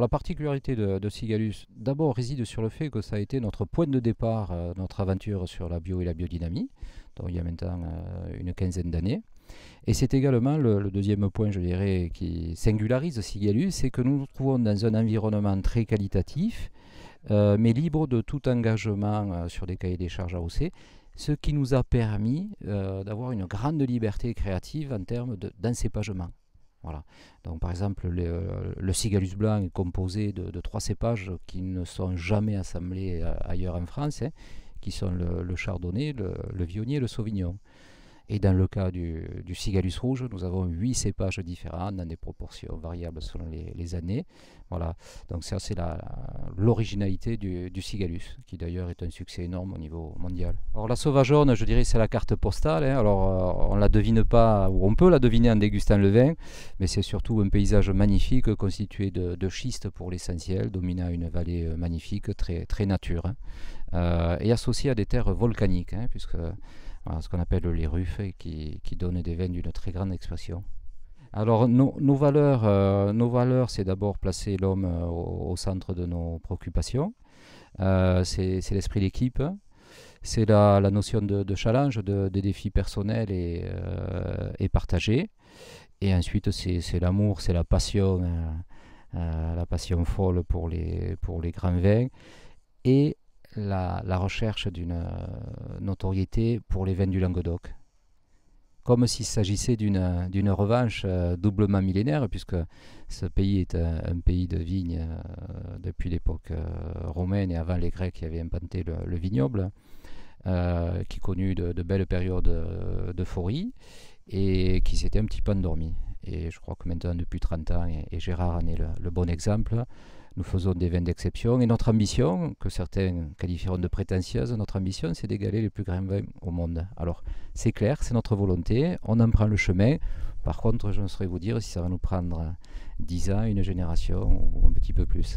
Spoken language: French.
la particularité de, Sigalus, d'abord, réside sur le fait que ça a été notre point de départ, euh, notre aventure sur la bio et la biodynamie, donc il y a maintenant euh, une quinzaine d'années. Et c'est également le, deuxième point, je dirais, qui singularise Sigalus, c'est que nous nous trouvons dans un environnement très qualitatif, euh, mais libre de tout engagement sur des cahiers des charges à hausser, ce qui nous a permis d'avoir une grande liberté créative en termes d'encépagement. Donc par exemple, euh, le, cigalus blanc est composé de, trois cépages qui ne sont jamais assemblés euh, ailleurs en France, hein, qui sont le, Chardonnay, le, le et le Sauvignon. Et dans le cas du, Cigalus rouge, nous avons huit cépages différents dans des proportions variables selon les, années. Voilà, donc ça c'est l'originalité du, Cigalus, qui d'ailleurs est un succès énorme au niveau mondial. Alors la sauvageonne, je dirais c'est la carte postale. Hein. Alors on euh, on la devine pas, ou on peut la deviner en dégustant le vin, mais c'est surtout un paysage magnifique constitué de, de schistes pour l'essentiel, dominant une vallée euh, magnifique, très, très nature, hein. euh, et associé à des terres volcaniques, hein, puisque ce qu'on appelle les ruffes, qui, qui donnent des vins d'une très grande expression. Alors nos, valeurs, euh, nos valeurs c'est d'abord placer l'homme euh, au, centre de nos préoccupations. Euh, c'est l'esprit d'équipe, c'est la, notion de, challenge, de, défis personnels et, partagés. Et ensuite c'est l'amour, c'est la passion, la passion folle pour les, pour les grands vins. Et la, recherche d'une euh, notoriété pour les vins du Languedoc. Comme s'il s'agissait d'une revanche euh, doublement millénaire, puisque ce pays est un, pays de vignes euh, depuis l'époque romaine et avant les Grecs qui avaient implanté le, vignoble, qui connut de belles périodes d'euphorie et qui s'était un petit peu endormi et je crois que maintenant depuis 30 ans, et, Gérard en est le, bon exemple, nous faisons des vins d'exception. Et notre ambition, que certains qualifieront de prétentieuse, notre ambition, c'est d'égaler les plus grands vins au monde. Alors, c'est clair, c'est notre volonté, on en prend le chemin. Par contre, je ne saurais vous dire si ça va nous prendre 10 ans, une génération ou un petit peu plus.